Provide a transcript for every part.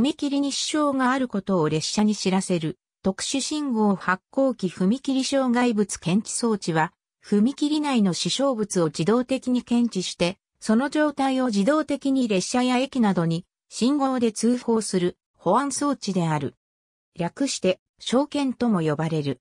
踏切に支障があることを列車に知らせる特殊信号発行機踏切障害物検知装置は、踏切内の支障物を自動的に検知して、その状態を自動的に列車や駅などに信号で通報する保安装置である。略して、証券とも呼ばれる。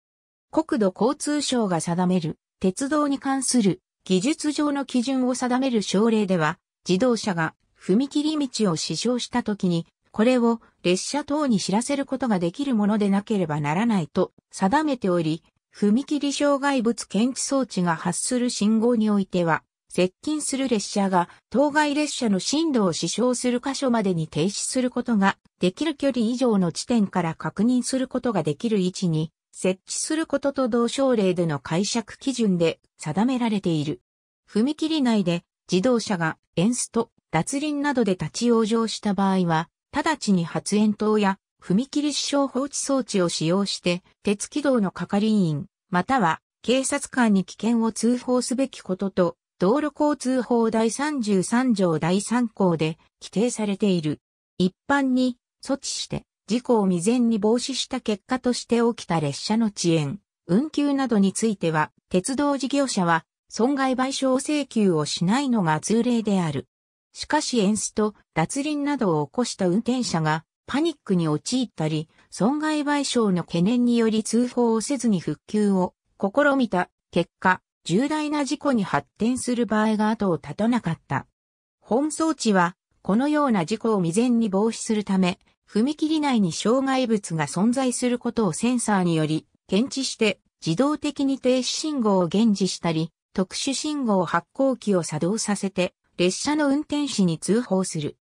国土交通省が定める鉄道に関する技術上の基準を定める省令では、自動車が踏切道を支障した時にこれを列車等に知らせることができるものでなければならないと定めており、踏切障害物検知装置が発する信号においては、接近する列車が当該列車の振動を支障する箇所までに停止することができる距離以上の地点から確認することができる位置に設置することと同省令での解釈基準で定められている。踏切内で自動車がエンスト、脱輪などで立ち往生した場合は、直ちに発煙筒や踏切支障放置装置を使用して、鉄軌道の係員、または警察官に危険を通報すべきことと、道路交通法第33条第3項で規定されている。一般に措置して事故を未然に防止した結果として起きた列車の遅延、運休などについては、鉄道事業者は損害賠償請求をしないのが通例である。しかし演出と脱輪などを起こした運転者がパニックに陥ったり、損害賠償の懸念により通報をせずに復旧を試みた結果、重大な事故に発展する場合が後を絶たなかった。本装置は、このような事故を未然に防止するため、踏切内に障害物が存在することをセンサーにより検知して自動的に停止信号を現時したり、特殊信号発光器を作動させて列車の運転士に通報する。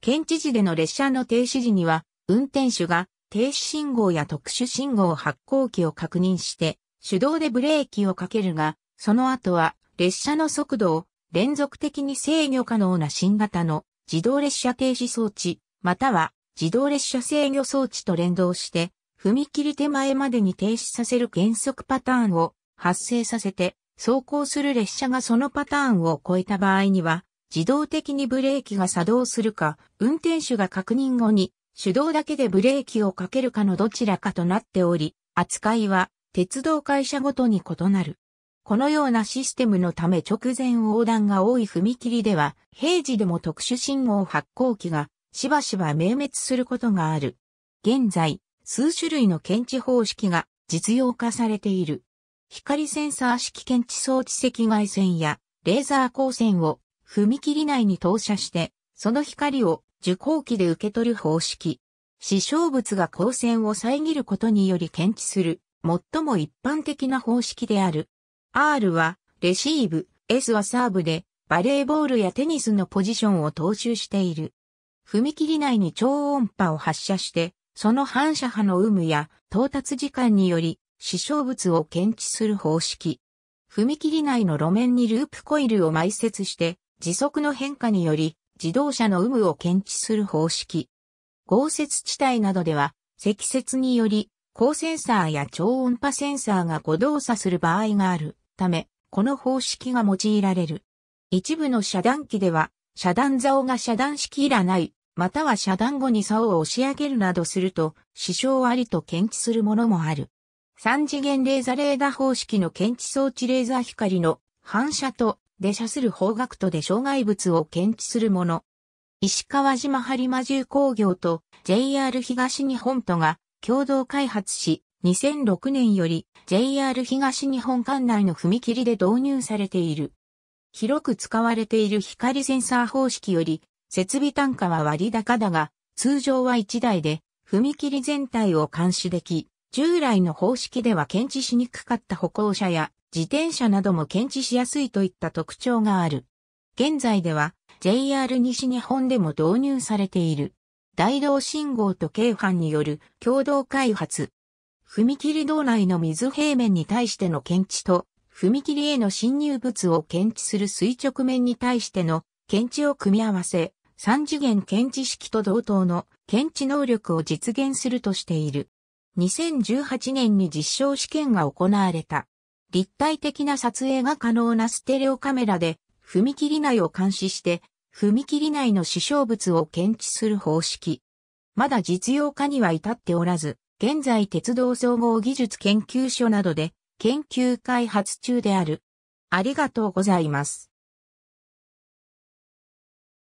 県知事での列車の停止時には、運転手が停止信号や特殊信号発行機を確認して、手動でブレーキをかけるが、その後は列車の速度を連続的に制御可能な新型の自動列車停止装置、または自動列車制御装置と連動して、踏切手前までに停止させる減速パターンを発生させて、走行する列車がそのパターンを超えた場合には、自動的にブレーキが作動するか、運転手が確認後に手動だけでブレーキをかけるかのどちらかとなっており、扱いは鉄道会社ごとに異なる。このようなシステムのため直前横断が多い踏切では、平時でも特殊信号発行機がしばしば明滅することがある。現在、数種類の検知方式が実用化されている。光センサー式検知装置赤外線やレーザー光線を踏切内に投射して、その光を受光器で受け取る方式。視傷物が光線を遮ることにより検知する、最も一般的な方式である。R はレシーブ、S はサーブで、バレーボールやテニスのポジションを踏襲している。踏切内に超音波を発射して、その反射波の有無や到達時間により、視傷物を検知する方式。踏切内の路面にループコイルを埋設して、時速の変化により自動車の有無を検知する方式。豪雪地帯などでは積雪により高センサーや超音波センサーが誤動作する場合があるため、この方式が用いられる。一部の遮断機では、遮断竿が遮断しきらない、または遮断後に竿を押し上げるなどすると、支障ありと検知するものもある。三次元レーザレーダ方式の検知装置レーザー光の反射とで射する方角とで障害物を検知するもの。石川島播磨重工業と JR 東日本とが共同開発し、2006年より JR 東日本管内の踏切で導入されている。広く使われている光センサー方式より、設備単価は割高だが、通常は1台で、踏切全体を監視でき、従来の方式では検知しにくかった歩行者や自転車なども検知しやすいといった特徴がある。現在では JR 西日本でも導入されている。大道信号と京阪による共同開発。踏切道内の水平面に対しての検知と、踏切への侵入物を検知する垂直面に対しての検知を組み合わせ、三次元検知式と同等の検知能力を実現するとしている。2018年に実証試験が行われた。立体的な撮影が可能なステレオカメラで、踏切内を監視して、踏切内の死傷物を検知する方式。まだ実用化には至っておらず、現在鉄道総合技術研究所などで研究開発中である。ありがとうございます。